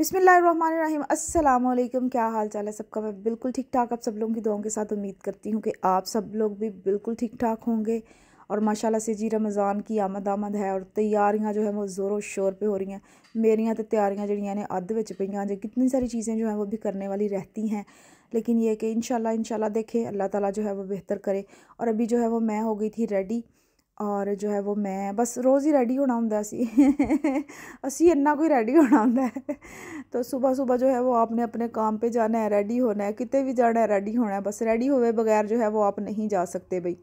बिसमीम अल्लाम क्या हाल चाल है सबका मैं बिल्कुल ठीक ठाक आप सब लोगों की दुआओं के साथ उम्मीद करती हूँ कि आप सब लोग भी बिल्कुल ठीक ठाक होंगे और माशाल्लाह से जी रमज़ान की आमद आमद है और तैयारियाँ जो है वो ज़ोरों शोर पे हो रही हैं मेरिया तो तैयारियाँ जड़ियाँ ने अद्ध बिच पई जो कितनी सारी चीज़ें जो हैं वो भी करने वाली रहती हैं लेकिन ये कि इन शाला देखें अल्लाह ताला जो है वो बेहतर करे और अभी जो है वो मैं हो गई थी रेडी और जो है वो मैं बस रोज़ ही रेडी होना हूँ असी असी इन्ना कोई रेडी होना हूँ तो सुबह सुबह जो है वो आपने अपने काम पे जाना है रेडी होना है कितने भी जाना है रेडी होना है बस रेडी हुए बगैर जो है वो आप नहीं जा सकते भाई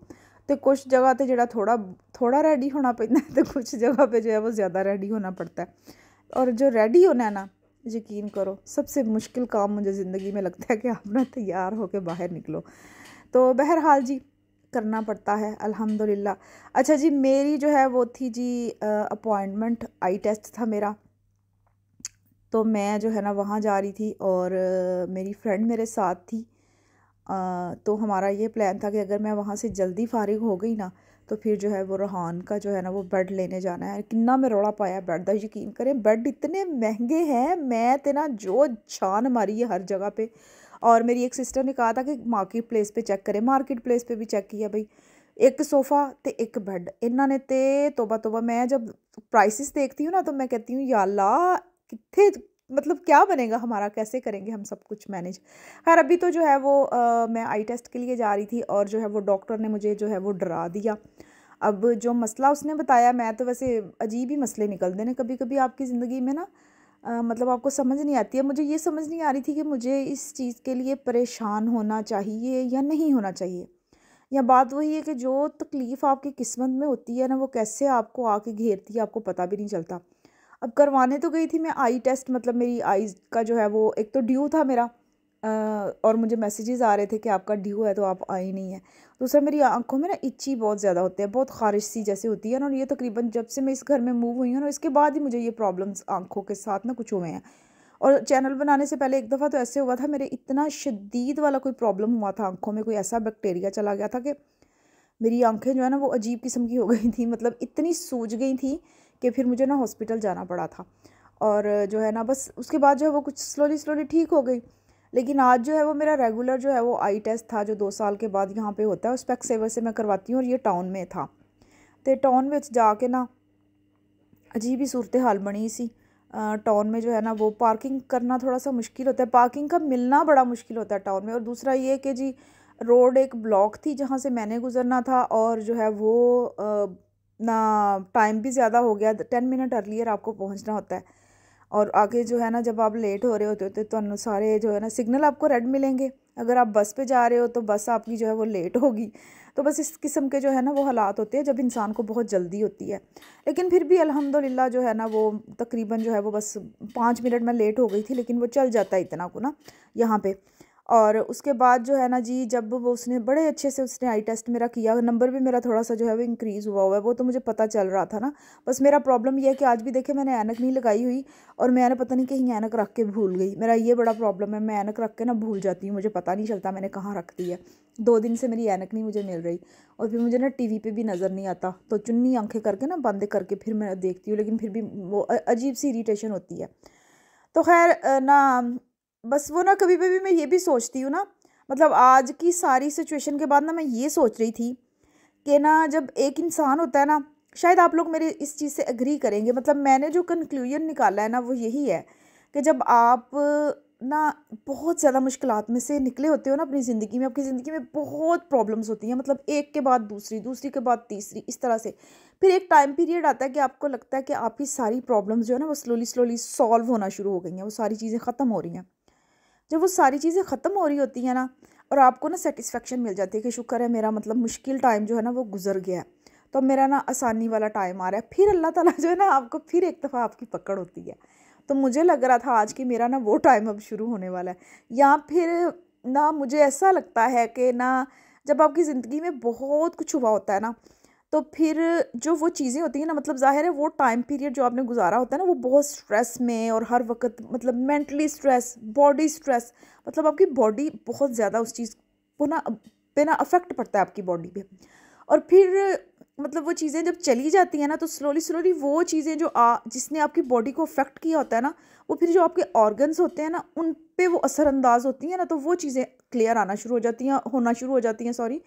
तो कुछ जगह तो जरा थोड़ा थोड़ा रेडी होना पैदा है तो कुछ जगह पर जो है वो ज़्यादा रेडी होना पड़ता है और जो रेडी होना है ना यकीन करो सबसे मुश्किल काम मुझे ज़िंदगी में लगता है कि आप ना तैयार होकर बाहर निकलो तो बहरहाल जी करना पड़ता है अल्हम्दुलिल्लाह अच्छा जी मेरी जो है वो थी जी अपॉइंटमेंट आई टेस्ट था मेरा तो मैं जो है ना वहाँ जा रही थी और मेरी फ्रेंड मेरे साथ थी आ, तो हमारा ये प्लान था कि अगर मैं वहाँ से जल्दी फारिग हो गई ना तो फिर जो है वो रोहान का जो है ना वो बेड लेने जाना है कितना मैं रोड़ा पाया बेड का यकीन करें बेड इतने महंगे हैं मैं तो ना जो छान मारी है हर जगह पे और मेरी एक सिस्टर ने कहा था कि मार्केट प्लेस पर चेक करें मार्केट प्लेस पर भी चेक किया भाई एक सोफ़ा तो एक बैड इन्होंने तो तोबा ਤੋਬਾ मैं जब प्राइसिस देखती हूँ ना तो मैं कहती हूँ या ला कितने मतलब क्या बनेगा हमारा कैसे करेंगे हम सब कुछ मैनेज खैर अभी तो जो है वो आ, मैं आई टेस्ट के लिए जा रही थी और जो है वो डॉक्टर ने मुझे जो है वो डरा दिया अब जो मसला उसने बताया मैं तो वैसे अजीब ही मसले निकलते हैं कभी कभी आपकी ज़िंदगी में ना आ, मतलब आपको समझ नहीं आती है मुझे ये समझ नहीं आ रही थी कि मुझे इस चीज़ के लिए परेशान होना चाहिए या नहीं होना चाहिए या बात वही है कि जो तकलीफ़ आपकी किस्मत में होती है ना वो कैसे आपको आके घेरती है आपको पता भी नहीं चलता अब करवाने तो गई थी मैं आई टेस्ट मतलब मेरी आईज का जो है वो एक तो ड्यू था मेरा और मुझे मैसेजेस आ रहे थे कि आपका ड्यू है तो आप आए नहीं है दूसरा मेरी आंखों में ना इच्छी बहुत ज़्यादा होती है बहुत खारिश सी जैसे होती है ना और ये तकरीबन जब से मैं इस घर में मूव हुई हूँ ना इसके बाद ही मुझे ये प्रॉब्लम्स आंखों के साथ ना कुछ हुए हैं और चैनल बनाने से पहले एक दफ़ा तो ऐसे हुआ था मेरे इतना शदीद वाला कोई प्रॉब्लम हुआ था आंखों में कोई ऐसा बैक्टीरिया चला गया था कि मेरी आंखें जो है ना वो अजीब किस्म की हो गई थी मतलब इतनी सूज गई थी कि फिर मुझे ना हॉस्पिटल जाना पड़ा था और जो है ना बस उसके बाद जो है वो कुछ स्लोली स्लोली ठीक हो गई लेकिन आज जो है वो मेरा रेगुलर जो है वो आई टेस्ट था जो दो साल के बाद यहाँ पे होता है उस पैक सेवर से मैं करवाती हूँ और ये टाउन में था तो टाउन में जाके ना अजीब ही सूरत हाल बनी सी टाउन में जो है ना वो पार्किंग करना थोड़ा सा मुश्किल होता है पार्किंग का मिलना बड़ा मुश्किल होता है टाउन में और दूसरा ये कि जी रोड एक ब्लॉक थी जहाँ से मैंने गुजरना था और जो है वो ना टाइम भी ज़्यादा हो गया टेन मिनट अर्लियर आपको पहुँचना होता है और आगे जो है ना जब आप लेट हो रहे होते होते तो सारे जो है ना सिग्नल आपको रेड मिलेंगे अगर आप बस पे जा रहे हो तो बस आपकी जो है वो लेट होगी तो बस इस किस्म के जो है ना वो हालात होते हैं जब इंसान को बहुत जल्दी होती है लेकिन फिर भी अल्हम्दुलिल्लाह जो है ना वो तकरीबन जो है वो बस पाँच मिनट में लेट हो गई थी लेकिन वो चल जाता है इतना को ना यहाँ पर और उसके बाद जो है ना जी जब वो उसने बड़े अच्छे से उसने आई टेस्ट मेरा किया नंबर भी मेरा थोड़ा सा जो है वो इंक्रीज़ हुआ हुआ है वो तो मुझे पता चल रहा था ना बस मेरा प्रॉब्लम ये है कि आज भी देखे मैंने ऐनक नहीं लगाई हुई और मैंने पता नहीं कहीं ऐनक रख के भूल गई मेरा ये बड़ा प्रॉब्लम है मैं ऐनक रख के ना भूल जाती हूँ मुझे पता नहीं चलता मैंने कहाँ रख दी है दो दिन से मेरी ऐनक नहीं मुझे मिल रही और फिर मुझे ना टी पे भी नज़र नहीं आता तो चुन्नी आंखें करके ना बंद करके फिर मैं देखती हूँ लेकिन फिर भी वो अजीब सी इरीटेशन होती है तो खैर ना बस वो ना कभी कभी मैं ये भी सोचती हूँ ना मतलब आज की सारी सिचुएशन के बाद ना मैं ये सोच रही थी कि ना जब एक इंसान होता है ना शायद आप लोग मेरे इस चीज़ से अग्री करेंगे मतलब मैंने जो कंक्लूजन निकाला है ना वो यही है कि जब आप ना बहुत ज़्यादा मुश्किल में से निकले होते हो ना अपनी ज़िंदगी में आपकी ज़िंदगी में बहुत प्रॉब्लम्स होती हैं मतलब एक के बाद दूसरी दूसरी के बाद तीसरी इस तरह से फिर एक टाइम पीरियड आता है कि आपको लगता है कि आपकी सारी प्रॉब्लम्स जो है ना वो स्लोली स्लोली सॉल्व होना शुरू हो गई हैं वो सारी चीज़ें ख़त्म हो रही हैं जब वो सारी चीज़ें ख़त्म हो रही होती हैं ना और आपको ना सेटिस्फेक्शन मिल जाती है कि शुक्र है मेरा मतलब मुश्किल टाइम जो है ना वो गुजर गया है तो मेरा ना आसानी वाला टाइम आ रहा है फिर अल्लाह ताला जो है ना आपको फिर एक दफ़ा आपकी पकड़ होती है तो मुझे लग रहा था आज कि मेरा ना वो टाइम अब शुरू होने वाला है या फिर ना मुझे ऐसा लगता है कि ना जब आपकी ज़िंदगी में बहुत कुछ हुआ होता है ना तो फिर जो वो चीज़ें होती हैं ना मतलब ज़ाहिर है वो टाइम पीरियड जो आपने गुजारा होता है ना वो बहुत स्ट्रेस में और हर वक्त मतलब मेंटली स्ट्रेस बॉडी स्ट्रेस मतलब आपकी बॉडी बहुत ज़्यादा उस चीज़ को ना पे ना अफेक्ट पड़ता है आपकी बॉडी पे और फिर मतलब वो चीज़ें जब चली जाती हैं ना तो स्लोली स्लोली वो चीज़ें जो आ जिसने आपकी बॉडी को अफेक्ट किया होता है ना वो फिर जो आपके ऑर्गन्स होते हैं ना उन पर वो असरअंदाज होती हैं ना तो वो चीज़ें क्लियर आना शुरू हो जाती हैं होना शुरू हो जाती हैं सॉरी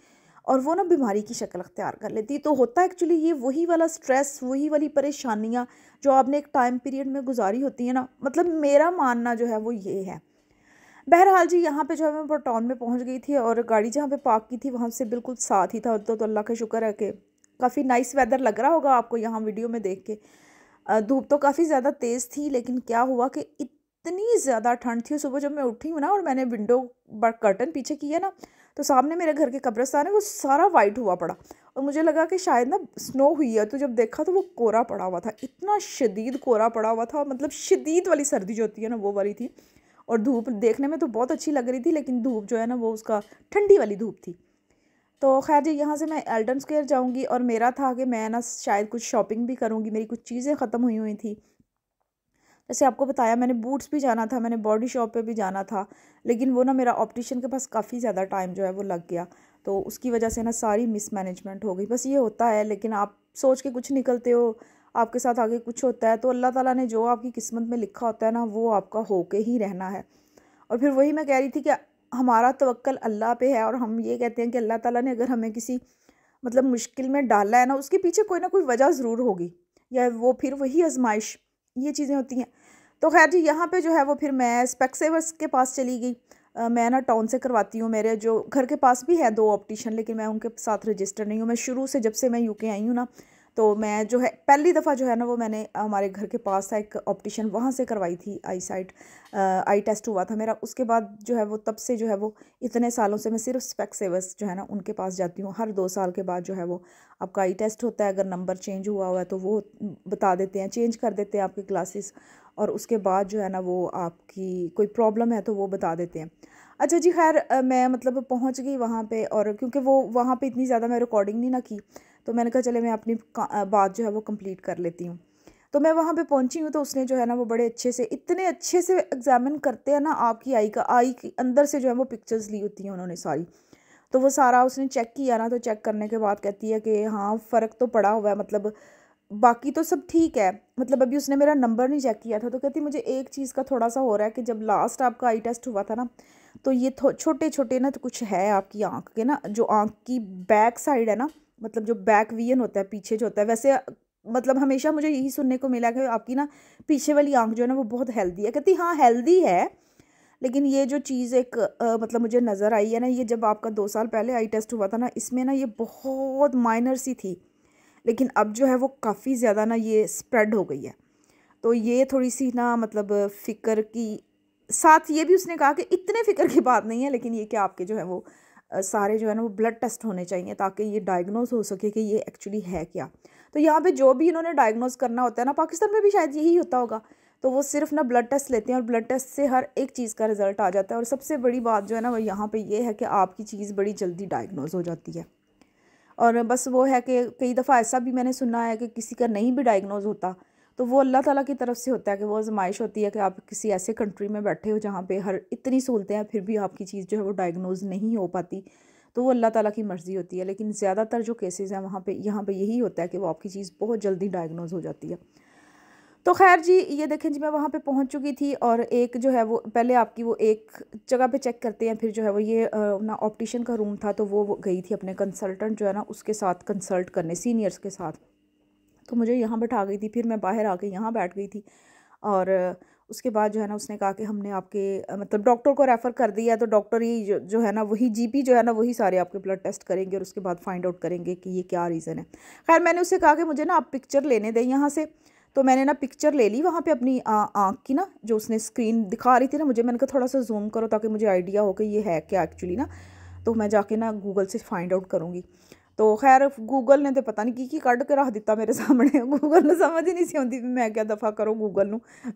और वो ना बीमारी की शक्ल अख्तियार कर लेती है तो होता एक्चुअली ये वही वाला स्ट्रेस वही वाली परेशानियाँ जो आपने एक टाइम पीरियड में गुजारी होती है ना मतलब मेरा मानना जो है वो ये है बहरहाल जी यहाँ पे जो है मैं टाउन में पहुँच गई थी और गाड़ी जहाँ पे पार्क की थी वहाँ से बिल्कुल साथ ही था तो, तो अल्लाह का शुक्र है कि काफ़ी नाइस वेदर लग रहा होगा आपको यहाँ वीडियो में देख के धूप तो काफ़ी ज़्यादा तेज़ थी लेकिन क्या हुआ कि इतनी ज़्यादा ठंड थी सुबह जब मैं उठी हूँ ना और मैंने विंडो कर्टन पीछे किया ना तो सामने मेरे घर के कब्रस्तान है वो सारा वाइट हुआ पड़ा और मुझे लगा कि शायद ना स्नो हुई है तो जब देखा तो वो कोरा पड़ा हुआ था इतना शदीद कोरा पड़ा हुआ था मतलब शदीद वाली सर्दी जो होती है ना वो वाली थी और धूप देखने में तो बहुत अच्छी लग रही थी लेकिन धूप जो है ना वो उसका ठंडी वाली धूप थी तो खैर जी यहाँ से मैं एल्डन स्क्वेयर जाऊँगी और मेरा था कि मैं ना शायद कुछ शॉपिंग भी करूँगी मेरी कुछ चीज़ें ख़त्म हुई हुई थी जैसे आपको बताया मैंने बूट्स भी जाना था मैंने बॉडी शॉप पे भी जाना था लेकिन वो ना मेरा ऑप्टिशन के पास काफ़ी ज़्यादा टाइम जो है वो लग गया तो उसकी वजह से ना सारी मिसमैनेजमेंट हो गई बस ये होता है लेकिन आप सोच के कुछ निकलते हो आपके साथ आगे कुछ होता है तो अल्लाह ताला ने जो आपकी किस्मत में लिखा होता है ना वो आपका होके ही रहना है और फिर वही मैं कह रही थी कि हमारा तवक्ल अल्लाह पे है और हम ये कहते हैं कि अल्लाह ताला ने अगर हमें किसी मतलब मुश्किल में डाला है ना उसके पीछे कोई ना कोई वजह ज़रूर होगी या वो फिर वही आजमाइश ये चीज़ें होती हैं तो खैर जी यहाँ पे जो है वो फिर मैं स्पेक्सेवर्स के पास चली गई मैं ना टाउन से करवाती हूँ मेरे जो घर के पास भी है दो ऑप्टिशन लेकिन मैं उनके साथ रजिस्टर नहीं हूँ मैं शुरू से जब से मैं यूके आई हूँ ना तो मैं जो है पहली दफ़ा जो है ना वो मैंने हमारे घर के पास था एक ऑप्टिशन वहाँ से करवाई थी आई साइट आई टेस्ट हुआ था मेरा उसके बाद जो है वो तब से जो है वो इतने सालों से मैं सिर्फ स्पेक सेवर्स जो है ना उनके पास जाती हूँ हर दो साल के बाद जो है वो आपका आई टेस्ट होता है अगर नंबर चेंज हुआ हुआ है तो वो बता देते हैं चेंज कर देते हैं आपकी क्लासेस और उसके बाद जो है ना वो आपकी कोई प्रॉब्लम है तो वो बता देते हैं अच्छा जी खैर मैं मतलब पहुंच गई वहाँ पे और क्योंकि वो वहाँ पे इतनी ज़्यादा मैं रिकॉर्डिंग नहीं ना की तो मैंने कहा चले मैं अपनी बात जो है वो कंप्लीट कर लेती हूँ तो मैं वहाँ पे पहुँची हूँ तो उसने जो है ना वो बड़े अच्छे से इतने अच्छे से एग्जामिन करते हैं ना आपकी आई का आई के अंदर से जो है वो पिक्चर्स ली होती हैं उन्होंने सारी तो वो सारा उसने चेक किया ना तो चेक करने के बाद कहती है कि हाँ फ़र्क तो पड़ा हुआ है मतलब बाकी तो सब ठीक है मतलब अभी उसने मेरा नंबर नहीं चेक किया था तो कहती मुझे एक चीज़ का थोड़ा सा हो रहा है कि जब लास्ट आपका आई टेस्ट हुआ था ना तो ये छोटे छोटे ना तो कुछ है आपकी आँख के ना जो आँख की बैक साइड है ना मतलब जो बैक वियन होता है पीछे जो होता है वैसे मतलब हमेशा मुझे यही सुनने को मिला कि आपकी ना पीछे वाली आँख जो है ना वो बहुत हेल्दी है कहती हाँ हेल्दी है लेकिन ये जो चीज़ एक आ, मतलब मुझे नज़र आई है ना ये जब आपका दो साल पहले आई टेस्ट हुआ था ना इसमें ना ये बहुत माइनर सी थी लेकिन अब जो है वो काफ़ी ज़्यादा ना ये स्प्रेड हो गई है तो ये थोड़ी सी ना मतलब फ़िक्र की साथ ये भी उसने कहा कि इतने फिक्र की बात नहीं है लेकिन ये कि आपके जो है वो सारे जो है ना वो ब्लड टेस्ट होने चाहिए ताकि ये डायग्नोस हो सके कि ये एक्चुअली है क्या तो यहाँ पे जो भी इन्होंने डायग्नोस करना होता है ना पाकिस्तान में भी शायद यही होता होगा तो वो सिर्फ ना ब्लड टेस्ट लेते हैं और ब्लड टेस्ट से हर एक चीज़ का रिज़ल्ट आ जाता है और सबसे बड़ी बात जो है ना वो यहाँ पर ये है कि आपकी चीज़ बड़ी जल्दी डायग्नोज हो जाती है और बस वो है कि कई दफ़ा ऐसा भी मैंने सुना है कि किसी का नहीं भी डायग्नोज होता तो वो अल्लाह ताला की तरफ से होता है कि वो आजमाइश होती है कि आप किसी ऐसे कंट्री में बैठे हो जहाँ पे हर इतनी सहूलतें हैं फिर भी आपकी चीज़ जो है वो डायग्नोज नहीं हो पाती तो वो अल्लाह ताला की मर्ज़ी होती है लेकिन ज़्यादातर जो केसेस हैं वहाँ पे यहाँ पे यही होता है कि वो आपकी चीज़ बहुत जल्दी डायग्नोज हो जाती है तो खैर जी ये देखें जी मैं वहाँ पर पहुँच चुकी थी और एक जो है वो पहले आपकी वो एक जगह पर चेक करते हैं फिर जो है वो ये ना ऑप्टिशन का रूम था तो वो गई थी अपने कंसल्टेंट जो है ना उसके साथ कंसल्ट करने सीनियर्स के साथ तो मुझे यहाँ बैठा गई थी फिर मैं बाहर आके यहाँ बैठ गई थी और उसके बाद जो है ना उसने कहा कि हमने आपके मतलब डॉक्टर को रेफ़र कर दिया तो डॉक्टर ही जो, जो है ना वही जीपी जो है ना वही सारे आपके ब्लड टेस्ट करेंगे और उसके बाद फाइंड आउट करेंगे कि ये क्या रीज़न है खैर मैंने उससे कहा कि मुझे ना आप पिक्चर लेने दें यहाँ से तो मैंने ना पिक्चर ले ली वहाँ पे अपनी आँख की ना जो उसने स्क्रीन दिखा रही थी ना मुझे मैंने कहा थोड़ा सा जूम करो ताकि मुझे आइडिया हो कि ये है क्या एक्चुअली ना तो मैं जाके ना गूगल से फाइंड आउट करूँगी तो खैर गूगल ने तो पता नहीं की की के रख ਰੱਖ मेरे सामने गूगल ने समझ ही नहीं ਨਹੀਂ आती ਆਉਂਦੀ ਵੀ ਮੈਂ ਕਿਆ ਦਫਾ ਕਰੋ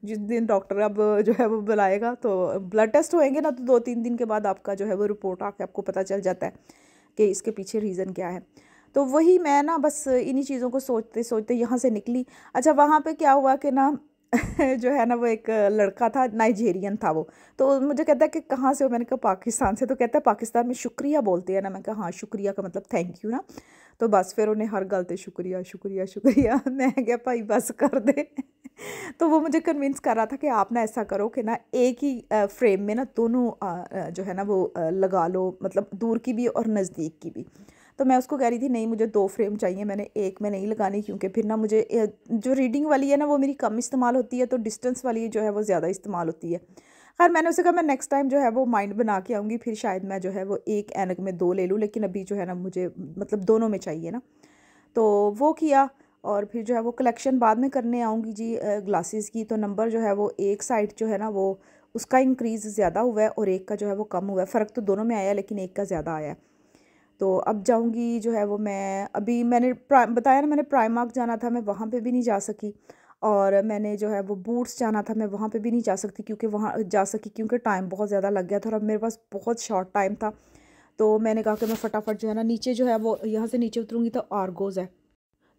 जिस दिन डॉक्टर अब जो है वो बुलाएगा तो ब्लड टेस्ट होएंगे ना तो दो तीन दिन के बाद आपका जो है वो रिपोर्ट आके आपको पता चल जाता है कि इसके पीछे रीज़न क्या है तो वही मैं ना बस इन्हीं चीज़ों को सोचते सोचते यहाँ से निकली अच्छा वहाँ पर क्या हुआ कि ना जो है ना वो एक लड़का था नाइजेरियन था वो तो मुझे कहता है कि कहाँ से हो मैंने कहा पाकिस्तान से तो कहता है पाकिस्तान में शुक्रिया बोलते हैं ना मैं कहा हाँ शुक्रिया का मतलब थैंक यू ना तो बस फिर उन्हें हर गल शुक्रिया शुक्रिया शुक्रिया मैं क्या भाई बस कर दे तो वो मुझे कन्विंस कर रहा था कि आप ना ऐसा करो कि ना एक ही फ्रेम में ना दोनों जो है ना वो लगा लो मतलब दूर की भी और नज़दीक की भी तो मैं उसको कह रही थी नहीं मुझे दो फ्रेम चाहिए मैंने एक में नहीं लगानी क्योंकि फिर ना मुझे जो रीडिंग वाली है ना वो मेरी कम इस्तेमाल होती है तो डिस्टेंस वाली जो है वो ज़्यादा इस्तेमाल होती है खैर मैंने उसे कहा मैं नेक्स्ट टाइम जो है वो माइंड बना के आऊँगी फिर शायद मैं जो है वो एक एनक में दो ले लूँ लेकिन अभी जो है ना मुझे मतलब दोनों में चाहिए ना तो वो किया और फिर जो है वो कलेक्शन बाद में करने आऊँगी जी ग्लासेस की तो नंबर जो है वो एक साइड जो है ना वो उसका इंक्रीज़ ज़्यादा हुआ है और एक का जो है वो कम हुआ है फ़र्क तो दोनों में आया लेकिन एक का ज़्यादा आया है तो अब जाऊँगी जो है वो मैं अभी मैंने बताया ना मैंने प्राइमार्क जाना था मैं वहाँ पे भी नहीं जा सकी और मैंने जो है वो बूट्स जाना था मैं वहाँ पे भी नहीं जा सकती क्योंकि वहाँ जा सकी क्योंकि टाइम बहुत ज़्यादा लग गया था और अब मेरे पास बहुत शॉर्ट टाइम था तो मैंने कहा कि मैं फटाफट जो है ना नीचे जो है वो यहाँ से नीचे उतरूँगी तो आर्गोज़ है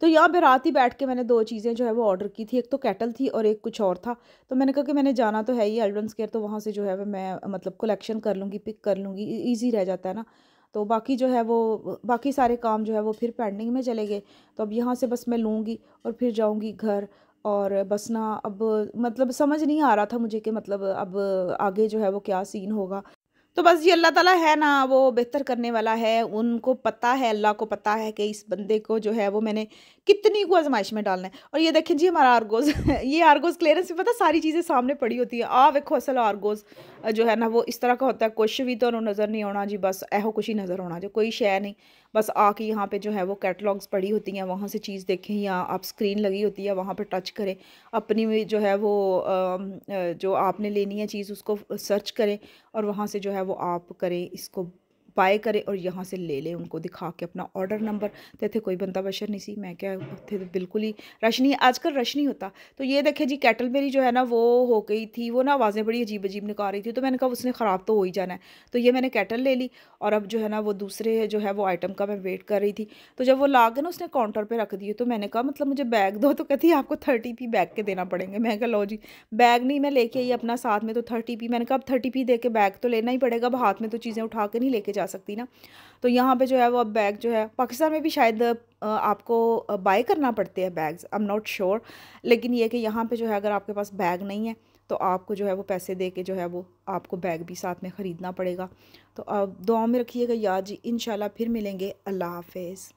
तो यहाँ पर रात ही बैठ के मैंने दो चीज़ें जो है वो ऑर्डर की थी एक तो कैटल थी और एक कुछ और था तो मैंने कहा कि मैंने जाना तो है ही एल्डन स्केयर तो वहाँ से जो है मैं मतलब कलेक्शन कर लूँगी पिक कर लूँगी ईजी e-, रह जाता है ना तो बाकी जो है वो बाकी सारे काम जो है वो फिर पेंडिंग में चले गए तो अब यहाँ से बस मैं लूँगी और फिर जाऊँगी घर और बस ना अब मतलब समझ नहीं आ रहा था मुझे कि मतलब अब आगे जो है वो क्या सीन होगा तो बस ये अल्लाह ताला है ना वो बेहतर करने वाला है उनको पता है अल्लाह को पता है कि इस बंदे को जो है वो मैंने कितनी को आजमाइश में डालना है और ये देखें जी हमारा आर्गोज ये आर्गोज क्लियरेंस भी पता सारी चीज़ें सामने पड़ी होती हैं आ वेखो असल आर्गोज जो है ना वो इस तरह का होता है कुछ भी तो नज़र नहीं आना जी बस एहो कुछ ही नज़र आना जो कोई शय नहीं बस आके यहाँ पे जो है वो कैटलॉग्स पड़ी होती हैं वहाँ से चीज़ देखें या आप स्क्रीन लगी होती है वहाँ पर टच करें अपनी जो है वो जो आपने लेनी है चीज़ उसको सर्च करें और वहाँ से जो है वो आप करें इसको बाय करे और यहाँ से ले ले उनको दिखा के अपना ऑर्डर नंबर तो इतने कोई बंदा बशर नहीं सी मैं क्या थे तो बिल्कुल ही रश नहीं आजकल रश नहीं होता तो ये देखे जी कैटल मेरी जो है ना वो हो गई थी वो ना आवाज़ें बड़ी अजीब अजीब निकाल रही थी तो मैंने कहा उसने ख़राब तो हो ही जाना है तो ये मैंने कैटल ले ली और अब जो है ना वो दूसरे जो है वो आइटम का मैं वेट कर रही थी तो जब वो ला ना उसने काउंटर पर रख दिए तो मैंने कहा मतलब मुझे बैग दो तो कहती आपको थर्टी पी बैग के देना पड़ेंगे मैं कह लो जी बैग नहीं मैं लेके आई अपना साथ में तो थर्टी पी मैंने कहा अब थर्टी पी दे के बैग तो लेना ही पड़ेगा अब हाथ में तो चीज़ें उठा के नहीं लेके जा जा सकती ना तो यहाँ पे जो है वो अब बैग जो है पाकिस्तान में भी शायद आपको बाय करना पड़ते हैं bags I am not sure लेकिन ये कि यहाँ पे जो है अगर आपके पास बैग नहीं है तो आपको जो है वो पैसे दे के जो है वो आपको बैग भी साथ में ख़रीदना पड़ेगा तो अब दुआ में रखिएगा याद जी इन फिर मिलेंगे अल्लाह हाफिज़